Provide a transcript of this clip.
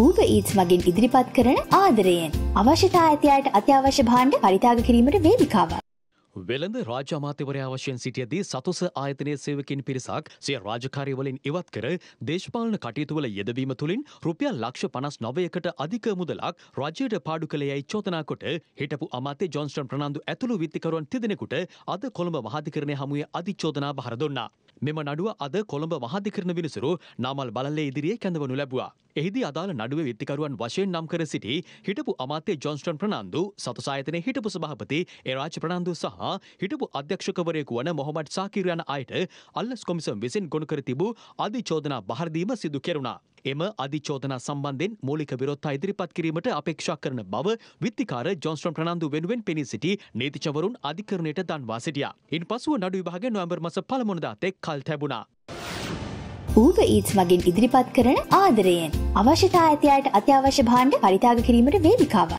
ඌබ ඊත්ස් මගින් ඉදිරිපත් කරන ආදරයෙන් අවශ්‍යතා ඇතියට අත්‍යවශ්‍ය භාණ්ඩ පරිතාග කිරීමට වේදිකාව. වෙළඳ රාජාමාත්‍යවරයා වශයෙන් සිටියදී සතුස ආයතනය සේවකින් පිරිසක් සිය රාජකාරීවලින් ඉවත් කර දේශපාලන කටයුතුවල යෙදවීම තුළින් රුපියල් ලක්ෂ පනස් නවයකට අධික මුදලක් රජයට පාඩු කළයයි චෝතනා කොට හිටපු අමාත්‍ය ජොන්ස්ටන් ප්‍රනන්දු ඇතුළු විත්තිකරුවන් තිදෙනෙකුට අද කොළඹ මහාධිකරණය හමුවේ අධිචෝදනා බහර දුන්නා. මෙම නඩුව අද කොළඹ මහධිකරණ විනිසුරු නාමල් බලල්ලේ ඉදිරියේ කැඳවනු ලැබුවා. එහිදී අදාළ නඩුවේ විත්තිකරුවන් වශයෙන් නම් කර සිටි හිටපු අමාත්‍ය ජොන්ස්ටන් ප්‍රනාන්දු, සතු සායතනයේ හිටපු සභාපති ඒරාජ් ප්‍රනාන්දු සහ හිටපු අධ්‍යක්ෂකවරයෙකු වන මොහොමඩ් සාකිර් යන අයට අල්ලස් කොමිසම් විසින් ගොනු කර තිබූ අධිචෝදනා බහර දීම සිදු කෙරුණා. එම අධිචෝදනා සම්බන්ධයෙන් මූලික විරෝධතා ඉදිරිපත් කිරීමට අපේක්ෂා කරන බව විත්තිකාර ජොන්ස්ටන් ප්‍රනාන්දු වෙනුවෙන් පෙනී සිටි නීතිචවරුන් අධිකරණයට දන්වා සිටියා. ඉන් පසුව නඩු විභාග නොවැම්බර් මස පළමුවනදා තෙක් කල් තැබුණා. ඌව ඊට්ස් වගේ ඉදිරිපත් කරන ආදරයෙන් අවශ්‍යතා ඇති අයට අත්‍යවශ්‍ය භාණ්ඩ පරිත්‍යාග කිරීමට වේදිකාවක්.